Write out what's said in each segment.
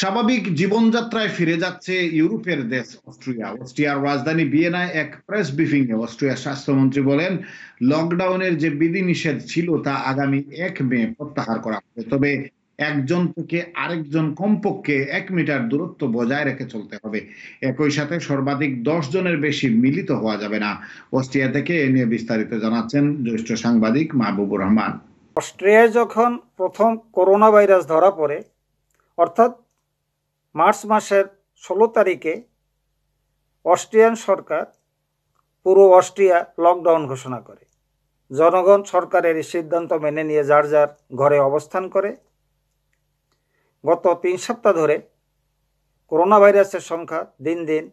স্বাভাবিক জীবনযাত্রায় ফিরে যাচ্ছে ইউরোপের দেশ অস্ট্রিয়া অস্ট্রিয়ার রাজধানী বিয়েনায় এক প্রেস ব্রিফিং এ অস্ট্রিয়ার স্বাস্থ্যমন্ত্রী বলেন লকডাউনের যে বিধিনিষেধ ছিল তা আগামী এক মে প্রত্যাহার করা হবে তবে একজন থেকে আরেকজন কমপক্ষে এক মিটার দূরত্ব বজায় রেখে চলতে হবে একই সাথে সর্বাধিক দশ জনের বেশি মিলিত হওয়া যাবে না অস্ট্রিয়া থেকে এ নিয়ে বিস্তারিত জানাচ্ছেন জ্যেষ্ঠ সাংবাদিক মাহবুবুর রহমান অস্ট্রিয়ায় যখন প্রথম করোনা ভাইরাস ধরা পড়ে অর্থাৎ মার্চ মাসের ষোলো তারিখে অস্ট্রিয়ান সরকার পুরো অস্ট্রিয়া লকডাউন ঘোষণা করে জনগণ সরকারের এই সিদ্ধান্ত মেনে নিয়ে যার যার ঘরে অবস্থান করে গত তিন সপ্তাহ ধরে করোনা ভাইরাসের সংখ্যা দিন দিন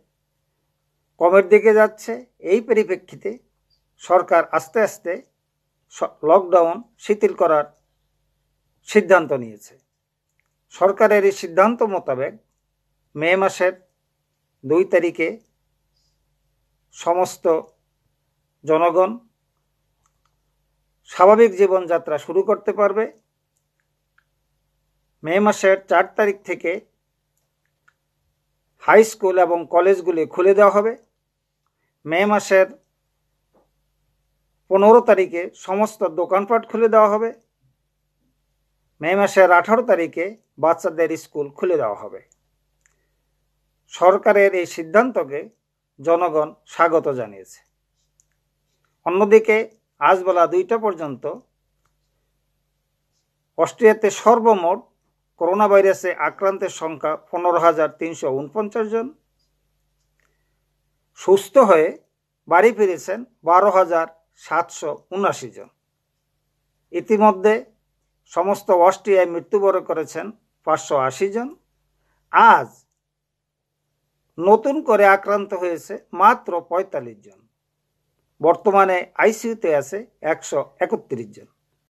কমের দিকে যাচ্ছে এই পরিপ্রেক্ষিতে সরকার আস্তে আস্তে লকডাউন শিথিল করার সিদ্ধান্ত নিয়েছে সরকারের এই সিদ্ধান্ত মোতাবেক মে মাসের দুই তারিখে সমস্ত জনগণ স্বাভাবিক জীবনযাত্রা শুরু করতে পারবে মে মাসের চার তারিখ থেকে হাই স্কুল এবং কলেজগুলি খুলে দেওয়া হবে মে মাসের পনেরো তারিখে সমস্ত দোকানপাট খুলে দেওয়া হবে মে মাসের আঠারো তারিখে বাচ্চাদের স্কুল খুলে দেওয়া হবে সরকারের এই সিদ্ধান্তকে জনগণ স্বাগত জানিয়েছে অন্যদিকে আজ বেলা দুইটা পর্যন্ত অস্ট্রিয়াতে সর্বমোট করোনা ভাইরাসে আক্রান্তের সংখ্যা পনেরো হাজার তিনশো উনপঞ্চাশ জন সুস্থ হয়ে বাড়ি ফিরেছেন বারো হাজার সাতশো উনাশি জন ইতিমধ্যে সমস্ত অস্ট্রিয়ায় মৃত্যুবরণ করেছেন পাঁচশো আশি জন আজ নতুন করে আক্রান্ত হয়েছে মাত্র পঁয়তাল্লিশ জন বর্তমানে আইসিইউতে আছে একশো একত্রিশ জন